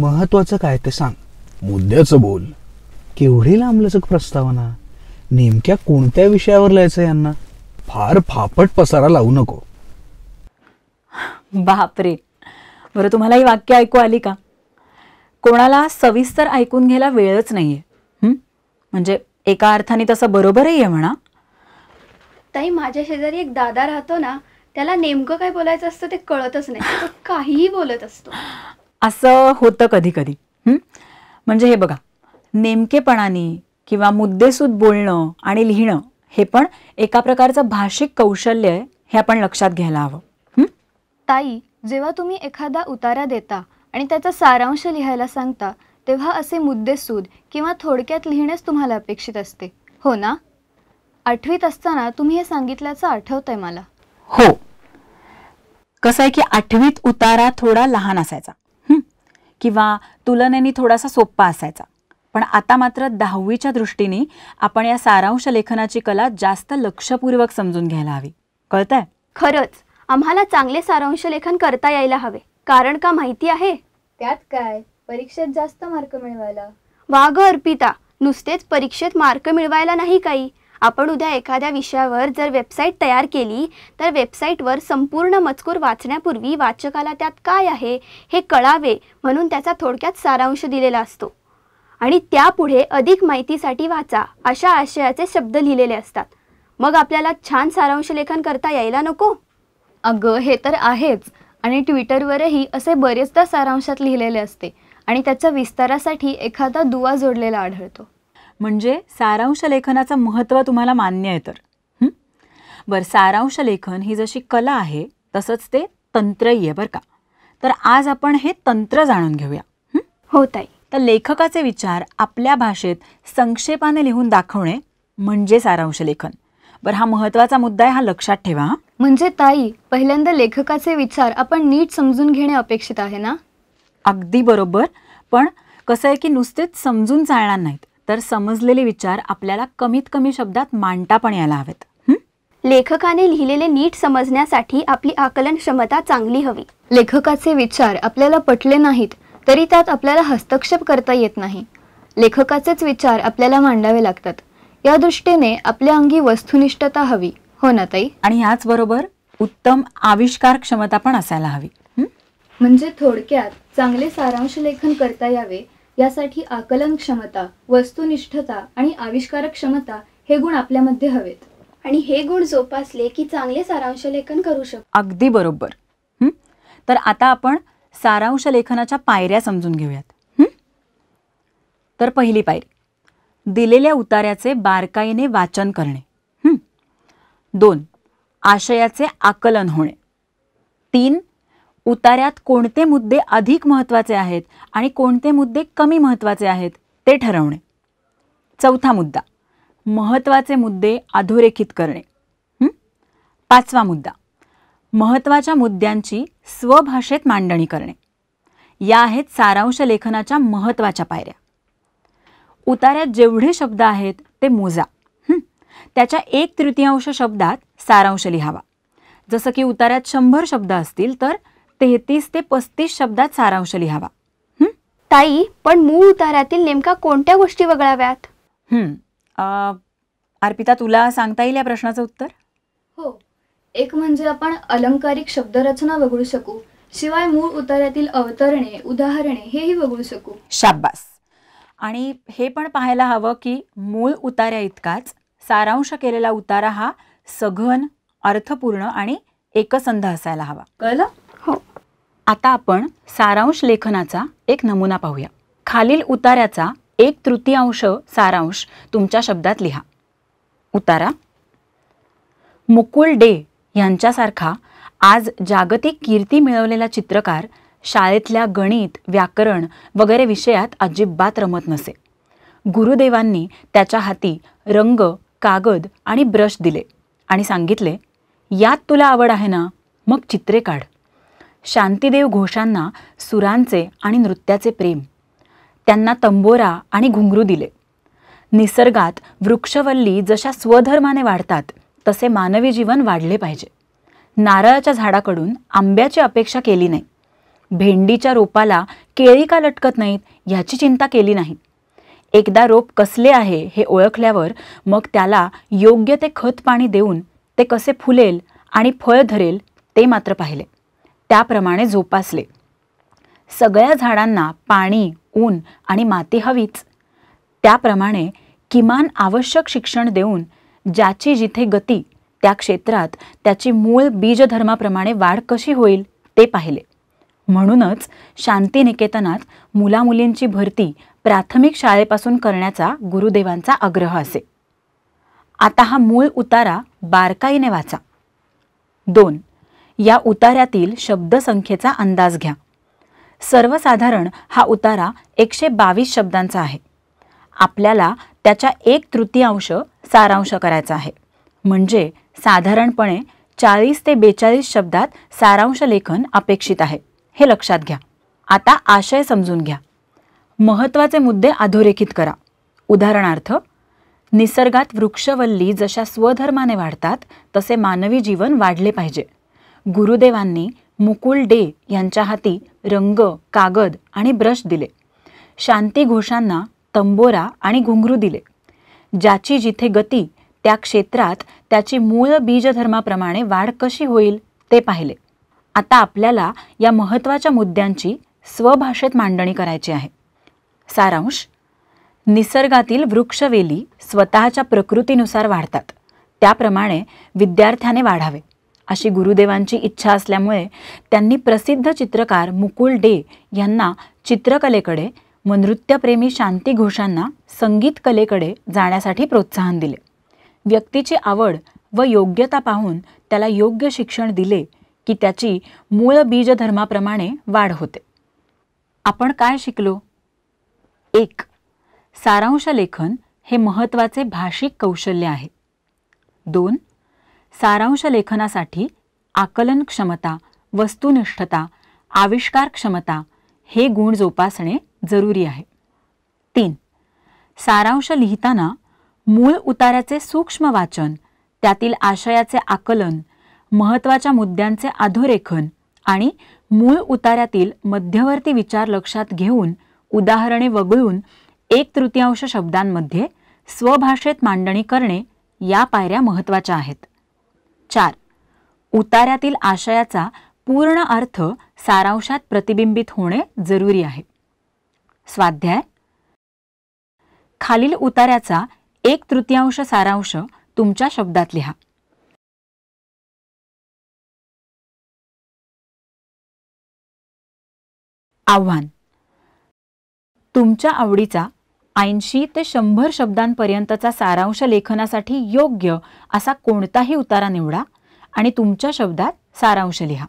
महत्वाचं काय ते सांग मुद्द्याचं बोल केवढी लांबलचक प्रस्तावना नेमक्या कोणत्या विषयावर लिहायचं यांना फार फापट पसारा लावू नको बापरे बरं तुम्हाला ही वाक्य ऐकू आली का कोणाला सविस्तर ऐकून घ्यायला वेळच नाहीये म्हणजे एका अर्थाने तसं बरोबरही आहे म्हणा ताई माझ्या शेजारी एक दादा राहतो ना त्याला नेमकं काय बोलायचं असतं ते कळतच नाही काहीही बोलत असतो असं होतं कधी कधी म्हणजे हे बघा नेमकेपणाने किंवा मुद्देसूद बोलणं आणि लिहिणं हे पण एका प्रकारचं भाषिक कौशल्य आहे हे आपण लक्षात घ्यायला हवं ताई जेव्हा तुम्ही एखादा उतारा देता आणि त्याचा सारांश लिहायला सांगता तेव्हा असे मुद्देसूद किंवा थोडक्यात लिहिणेच तुम्हाला अपेक्षित असते हो ना आठवीत असताना तुम्ही हे सांगितल्याचं आहे मला हो कसं आहे की आठवीत उतारा थोडा लहान असायचा किंवा तुलनेने थोडासा सोप्पा असायचा पण आता मात्र दहावीच्या दृष्टीने आपण या सारांश लेखनाची कला जास्त लक्षपूर्वक समजून घ्यायला हवी कळत आहे खरंच आम्हाला चांगले सारांश लेखन करता यायला हवे कारण का माहिती आहे त्यात काय परीक्षेत जास्त मार्क मिळवायला वाघ अर्पिता नुसतेच परीक्षेत मार्क मिळवायला नाही काही आपण उद्या एखाद्या विषयावर जर वेबसाईट तयार केली तर वेबसाईटवर संपूर्ण मजकूर वाचण्यापूर्वी वाचकाला त्यात काय आहे हे कळावे म्हणून त्याचा थोडक्यात सारांश दिलेला असतो आणि त्यापुढे अधिक माहितीसाठी वाचा अशा आशयाचे शब्द लिहिलेले असतात मग आपल्याला छान सारांश लेखन करता यायला नको अगं हे तर आहेच आणि ट्विटरवरही असे बरेचदा सारांशात लिहिलेले असते आणि त्याच्या विस्तारासाठी एखादा दुवा जोडलेला आढळतो म्हणजे सारांश लेखनाचं महत्त्व तुम्हाला मान्य आहे तर बरं सारांश लेखन ही जशी कला आहे तसंच ते तंत्रही आहे बरं का तर आज आपण हे तंत्र जाणून घेऊया हो ताई तर लेखकाचे विचार आपल्या भाषेत संक्षेपाने लिहून दाखवणे म्हणजे सारांश लेखन बरं हा महत्त्वाचा मुद्दा आहे हा लक्षात ठेवा म्हणजे ताई पहिल्यांदा लेखकाचे विचार आपण नीट समजून घेणे अपेक्षित आहे ना अगदी बरोबर पण कसं आहे की नुसतेच समजून चालणार नाहीत तर समजलेले विचार आपल्याला कमीत कमी शब्दात मांडता पण यायला हवेत लेखकाने लिहिलेले नीट समजण्यासाठी आपली आकलन क्षमता चांगली हवी लेखकाचे विचार आपल्याला पटले नाहीत तरी त्यात आपल्याला हस्तक्षेप करता येत नाही लेखकाचेच विचार आपल्याला मांडावे लागतात या दृष्टीने आपल्या अंगी वस्तुनिष्ठता हवी हो ना ताई आणि याच बरोबर उत्तम आविष्कार क्षमता पण असायला हवी म्हणजे थोडक्यात चांगले सारांश लेखन करता यावे यासाठी आकलन क्षमता वस्तुनिष्ठता आणि आविष्कारक क्षमता हे गुण आपल्यामध्ये हवेत आणि हे गुण जोपासले की चांगले सारांश लेखन करू शकतो अगदी बरोबर तर आता आपण सारांश लेखनाच्या पायऱ्या समजून घेऊयात तर पहिली पायरी दिलेल्या उतार्याचे बारकाईने वाचन करणे दोन आशयाचे आकलन होणे तीन उतार्यात कोणते मुद्दे अधिक महत्त्वाचे आहेत आणि कोणते मुद्दे कमी महत्त्वाचे आहेत ते ठरवणे चौथा मुद्दा महत्त्वाचे मुद्दे अधोरेखित करणे पाचवा मुद्दा महत्त्वाच्या मुद्द्यांची स्वभाषेत मांडणी करणे या आहेत सारांश लेखनाच्या महत्त्वाच्या पायऱ्या उतार्यात जेवढे शब्द आहेत ते मोजा त्याच्या एक तृतीयांश शब्दात सारांश लिहावा जसं की उतार्यात शंभर शब्द असतील तर तेहतीस ते पस्तीस शब्दात सारांश लिहावा ताई पण मूळ उतारातील नेमका कोणत्या गोष्टी वगळाव्यात हम्म अर्पिता तुला सांगता येईल या प्रश्नाचं उत्तर हो एक म्हणजे आपण अलंकारिक शब्दरचना वगळू शकू शिवाय मूळ उतारातील अवतरणे उदाहरणे हेही वगळू शकू शाब्बास आणि हे पण पाहायला हवं की मूळ उतार्या इतकाच सारांश केलेला उतारा हा सघन अर्थपूर्ण आणि एकसंध असायला हवा कळलं आता आपण सारांश लेखनाचा एक नमुना पाहूया खालील उतार्याचा एक तृतीयांश सारांश तुमच्या शब्दात लिहा उतारा मुकुल डे यांच्यासारखा आज जागतिक कीर्ती मिळवलेला चित्रकार शाळेतल्या गणित व्याकरण वगैरे विषयात अजिबात रमत नसे गुरुदेवांनी त्याच्या हाती रंग कागद आणि ब्रश दिले आणि सांगितले यात तुला आवड आहे ना मग चित्रे काढ शांतीदेव घोषांना सुरांचे आणि नृत्याचे प्रेम त्यांना तंबोरा आणि घुंगरू दिले निसर्गात वृक्षवल्ली जशा स्वधर्माने वाढतात तसे मानवी जीवन वाढले पाहिजे नारळाच्या झाडाकडून आंब्याची अपेक्षा केली नाही भेंडीच्या रोपाला केळी का लटकत नाहीत ह्याची चिंता केली नाही एकदा रोप कसले आहे हे ओळखल्यावर मग त्याला योग्य ते खत पाणी देऊन ते कसे फुलेल आणि फळ धरेल ते मात्र पाहिले त्याप्रमाणे जोपासले सगळ्या झाडांना पाणी ऊन आणि माती हवीच त्याप्रमाणे किमान आवश्यक शिक्षण देऊन ज्याची जिथे गती त्या क्षेत्रात त्याची मूळ बीजधर्माप्रमाणे वाढ कशी होईल ते पाहिले म्हणूनच शांतिनिकेतनात मुलामुलींची भरती प्राथमिक शाळेपासून करण्याचा गुरुदेवांचा आग्रह असे आता हा मूळ उतारा बारकाईने वाचा दोन या उताऱ्यातील शब्दसंख्येचा अंदाज घ्या सर्वसाधारण हा उतारा एकशे बावीस शब्दांचा आहे आपल्याला त्याच्या एक तृतीयांश सारांश करायचा आहे म्हणजे साधारणपणे चाळीस ते बेचाळीस शब्दात सारांश लेखन अपेक्षित आहे हे लक्षात घ्या आता आशय समजून घ्या महत्त्वाचे मुद्दे अधोरेखित करा उदाहरणार्थ निसर्गात वृक्षवल्ली जशा स्वधर्माने वाढतात तसे मानवी जीवन वाढले पाहिजे गुरुदेवांनी मुकुल डे यांच्या हाती रंग कागद आणि ब्रश दिले शांती घोषांना तंबोरा आणि घुंगरू दिले ज्याची जिथे गती त्या क्षेत्रात त्याची मूळ बीजधर्माप्रमाणे वाढ कशी होईल ते पाहिले आता आपल्याला या महत्त्वाच्या मुद्द्यांची स्वभाषेत मांडणी करायची आहे सारांश निसर्गातील वृक्षवेली स्वतःच्या प्रकृतीनुसार वाढतात त्याप्रमाणे विद्यार्थ्याने वाढावे अशी गुरुदेवांची इच्छा असल्यामुळे त्यांनी प्रसिद्ध चित्रकार मुकुल डे यांना चित्रकलेकडे व नृत्यप्रेमी शांती घोषांना संगीत कलेकडे जाण्यासाठी प्रोत्साहन दिले व्यक्तीची आवड व योग्यता पाहून त्याला योग्य शिक्षण दिले की त्याची मूळ बीजधर्माप्रमाणे वाढ होते आपण काय शिकलो एक सारांश लेखन हे महत्त्वाचे भाषिक कौशल्य आहे दोन सारांश लेखनासाठी आकलन क्षमता वस्तुनिष्ठता आविष्कार क्षमता हे गुण जोपासणे जरुरी आहे तीन सारांश लिहिताना मूळ उताराचे सूक्ष्म वाचन त्यातील आशयाचे आकलन महत्त्वाच्या मुद्द्यांचे अधोरेखन आणि मूळ उताऱ्यातील मध्यवर्ती विचार लक्षात घेऊन उदाहरणे वगळून एक तृतीयांश शब्दांमध्ये स्वभाषेत मांडणी करणे या पायऱ्या महत्त्वाच्या आहेत चार उताऱ्यातील आशयाचा पूर्ण अर्थ सारांशात प्रतिबिंबित होणे जरूरी आहे स्वाध्याय खालील उताऱ्याचा एक तृतीयांश सारांश तुमच्या शब्दात लिहा आव्हान तुमच्या आवडीचा ऐंशी ते शंभर शब्दांपर्यंतचा सारांश लेखनासाठी योग्य असा कोणताही उतारा निवडा आणि तुमच्या शब्दात सारांश लिहा